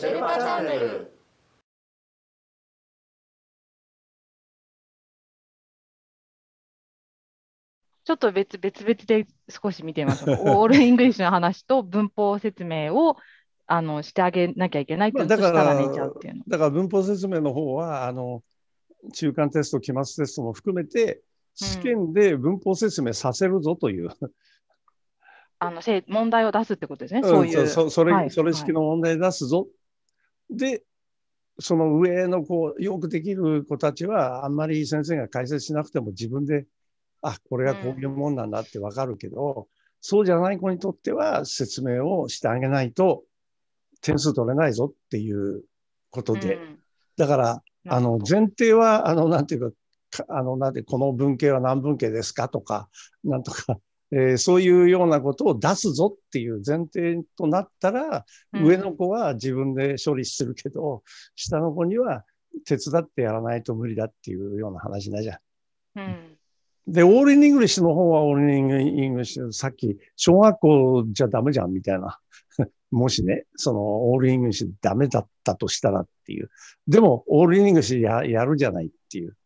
シェルパチャンネル」ちょっと別別々で少し見てみましょう。オールイングリッシュの話と文法説明をあのしてあげなきゃいけないとしたらちゃういうだから文法説明の方はあの中間テスト、期末テストも含めて試験で文法説明させるぞという、うん、あの問題を出すってことですね、そういう。うん、そそれ、はい、それ式の問題出すぞで、その上のこう、よくできる子たちは、あんまり先生が解説しなくても自分で、あ、これがこういうもんなんだってわかるけど、うん、そうじゃない子にとっては説明をしてあげないと、点数取れないぞっていうことで。うん、だから、あの、前提は、あの、なんていうか、あの、なんで、この文系は何文系ですかとか、なんとか、えー、そういうようなことを出すぞっていう前提となったら、うん、上の子は自分で処理するけど、下の子には手伝ってやらないと無理だっていうような話なじゃん。うん、で、オールイングリッシュの方はオールインイングリッシュ、さっき、小学校じゃダメじゃんみたいな。もしね、そのオールイングリッシュダメだったとしたらっていう。でも、オールイングリッシュややるじゃないっていう。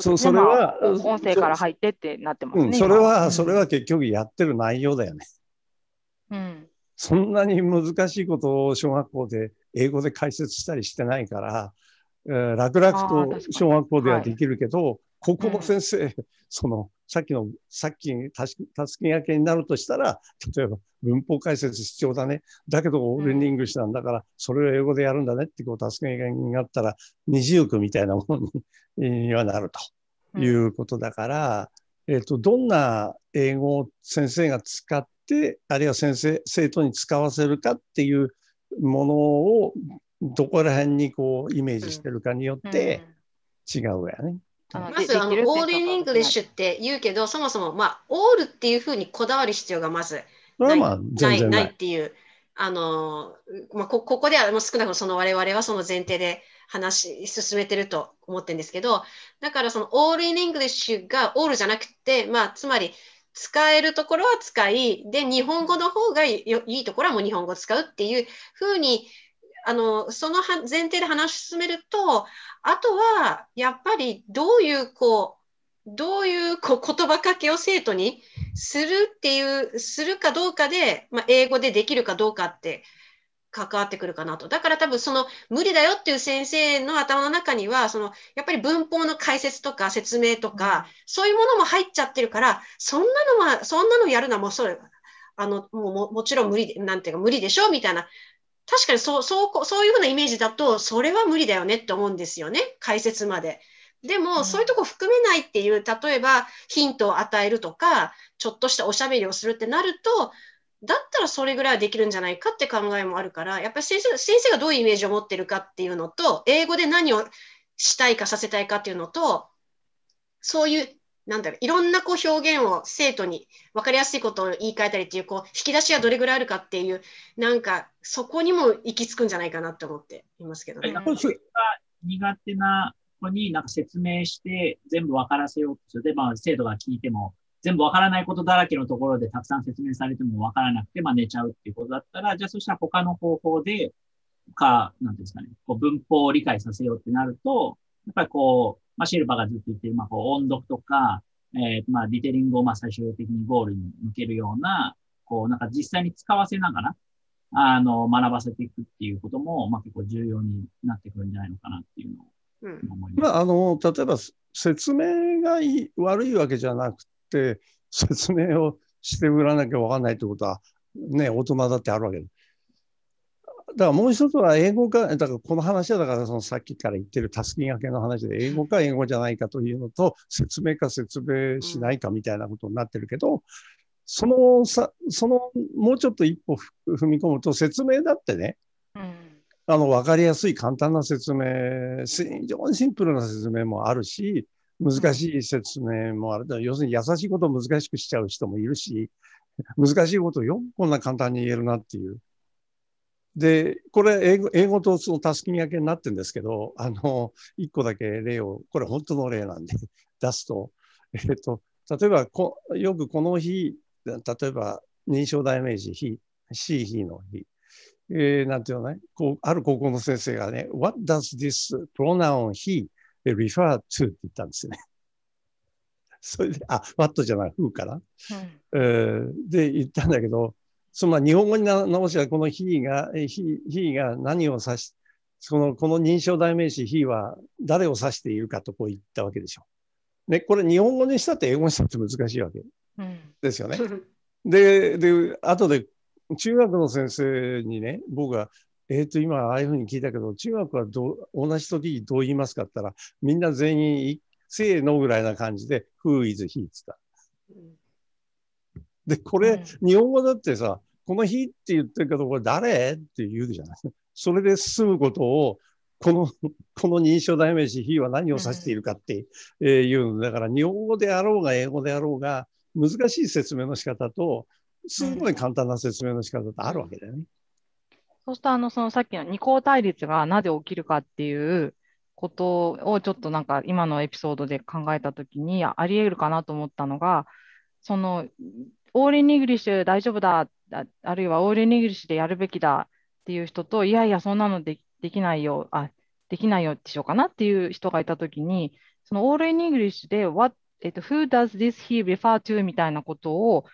そ、ね、それは、まあ、音声から入ってってなってますね。うん、それは、それは結局やってる内容だよね。うん。そんなに難しいことを小学校で英語で解説したりしてないから、えー、楽々と小学校ではできるけど、はい、の先生、うん、その、さっきの、さっきたす、たきがけになるとしたら、例えば文法解説必要だね。だけど、オールイングしなんだから、それを英語でやるんだねって、こう、たすきがけになったら、二重句みたいなものににはなるということだから、うん、えっ、ー、と、どんな英語を先生が使って、あるいは先生、生徒に使わせるかっていうものをどこら辺にこうイメージしてるかによって違うやね。まずあのオールイングリッシュって言うけどそもそも、まあ、オールっていうふうにこだわる必要がまずない,、まあ、ないないっていうあの、まあ、ここではもう少なくともその我々はその前提で話進めてると思ってるんですけどだからそのオールイングリッシュがオールじゃなくて、まあ、つまり使えるところは使いで日本語の方がいいところはもう日本語使うっていうふうにあの、その前提で話し進めると、あとは、やっぱりどういう、こう、どういうこう言葉かけを生徒にするっていう、するかどうかで、まあ、英語でできるかどうかって関わってくるかなと。だから多分その無理だよっていう先生の頭の中には、そのやっぱり文法の解説とか説明とか、そういうものも入っちゃってるから、そんなのは、そんなのやるのはもうそれ、あの、もうももちろん無理で、なんていうか無理でしょみたいな確かにそうそうそういうふうなイメージだとそれは無理だよねって思うんですよね解説まで。でも、うん、そういうとこ含めないっていう例えばヒントを与えるとかちょっとしたおしゃべりをするってなるとだったらそれぐらいはできるんじゃないかって考えもあるからやっぱり先生先生がどういうイメージを持ってるかっていうのと英語で何をしたいかさせたいかっていうのとそういうなんだろういろんなこう表現を生徒に分かりやすいことを言い換えたりっていうこう引き出しがどれぐらいあるかっていうなんかそこにも行き着くんじゃないかなと思っていますけどね。苦手な子になんか説明して全部分からせようとするで、まあ、生徒が聞いても全部分からないことだらけのところでたくさん説明されても分からなくて、まあ、寝ちゃうっていうことだったらじゃあそしたら他の方法でか、なんですかね、こう文法を理解させようってなると、やっぱりこう、まあ、シェルーがずっと言ってる、まあ、こう音読とか、えー、まあ、ディテリングを、まあ、最終的にゴールに向けるような、こう、なんか実際に使わせながら、あの、学ばせていくっていうことも、まあ、結構重要になってくるんじゃないのかなっていうのを思います。うん、まあ、あの、例えば、説明がい悪いわけじゃなくて、説明をして売らなきゃ分かんないってことは、ね、大人だってあるわけで。だからもう一つは英語か、だからこの話はだからそのさっきから言ってるたすきがけの話で英語か英語じゃないかというのと説明か説明しないかみたいなことになってるけど、そのさ、そのもうちょっと一歩踏み込むと説明だってね、うん、あの分かりやすい簡単な説明、非常にシンプルな説明もあるし、難しい説明もある。要するに優しいことを難しくしちゃう人もいるし、難しいことをよくこんな簡単に言えるなっていう。で、これ英語、英語とそのたすきに分けになってるんですけど、あの、一個だけ例を、これ本当の例なんで 出すと、えっ、ー、と、例えばこ、よくこの日、例えば、認証代名詞、日、C 日の日、えー、なんていうのね、こう、ある高校の先生がね、What does this pronoun he refer to? って言ったんですよね。それで、あ、what じゃない、who から、うん、えー、で、言ったんだけど、そま日本語に直したこの非が、非が何を指し、その、この認証代名詞非は誰を指しているかとこう言ったわけでしょう。ね、これ日本語にしたって英語にしたって難しいわけですよね。うん、で、で、後で中学の先生にね、僕が、えっ、ー、と、今、ああいうふうに聞いたけど、中学はど同じ時どう言いますかって言ったら、みんな全員、せーのぐらいな感じで、Who is he? って言った。で、これ、日本語だってさ、この日って言ってるけど、これ誰って言うじゃない それで済むことを、この、この認証代名詞、日は何を指しているかっていう、だから日本語であろうが英語であろうが、難しい説明の仕方と、すごい簡単な説明の仕方ってあるわけだよね。そうしたあの、そのさっきの二項対立がなぜ起きるかっていうことをちょっとなんか今のエピソードで考えたときにあり得るかなと思ったのが、そのオールインイグリッシュ大丈夫だ、あるいはオールインイグリッシュでやるべきだっていう人と、いやいや、そんなのできないよ、あ、できないよってしようかなっていう人がいたときに、そのオールインイグリッシュで、What えっと、Who does this he refer to? みたいなことを、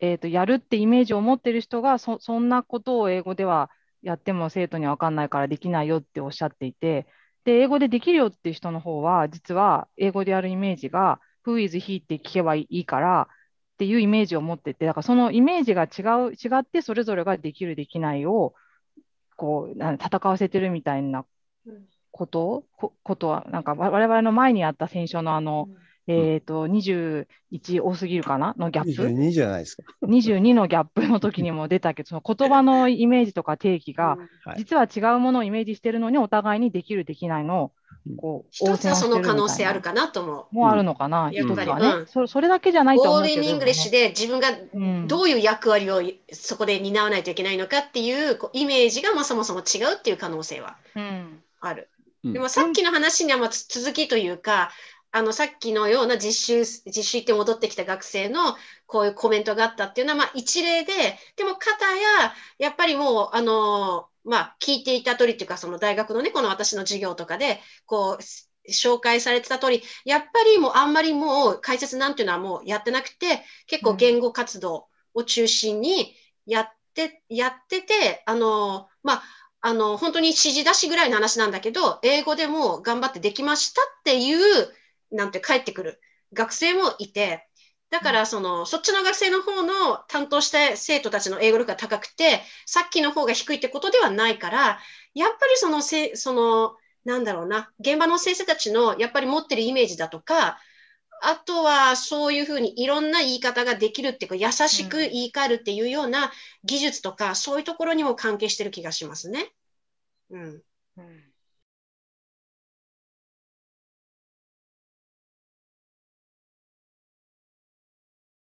えっと、やるってイメージを持ってる人がそ、そんなことを英語ではやっても生徒には分かんないからできないよっておっしゃっていて、で、英語でできるよっていう人の方は、実は英語でやるイメージが、Who is he って聞けばいいから、っていうイメージを持ってて、だからそのイメージが違う、違ってそれぞれができる、できないを、こう、戦わせてるみたいなことこことは、なんか我々の前にあった選書のあの、うん、えっ、ー、と、21多すぎるかなのギャップ。22じゃないですか。22のギャップの時にも出たけど、その言葉のイメージとか定義が、実は違うものをイメージしてるのに、お互いにできる、できないのこうつはその可能性あるかなと思う。もあるのかな、やっぱり、ねそ。それだけじゃないと思うオールインイングリッシュで自分がどういう役割をそこで担わないといけないのかっていうイメージがまあそもそも違うっていう可能性はある。でもさっきの話にはまあ続きというか、あのさっきのような実習実習行って戻ってきた学生のこういうコメントがあったっていうのはまあ一例ででも方ややっぱりもうあのまあ、聞いていた通りっていうか、その大学のね、この私の授業とかで、こう、紹介されてた通り、やっぱりもうあんまりもう解説なんていうのはもうやってなくて、結構言語活動を中心にやって、うん、やってて、あの、まあ、あの、本当に指示出しぐらいの話なんだけど、英語でも頑張ってできましたっていう、なんて帰ってくる学生もいて、だからその、そっちの学生の方の担当した生徒たちの英語力が高くて、さっきの方が低いってことではないから、やっぱりそのせ、その、なんだろうな、現場の先生たちのやっぱり持ってるイメージだとか、あとはそういうふうにいろんな言い方ができるっていうか、優しく言い換えるっていうような技術とか、そういうところにも関係してる気がしますね。うん。うん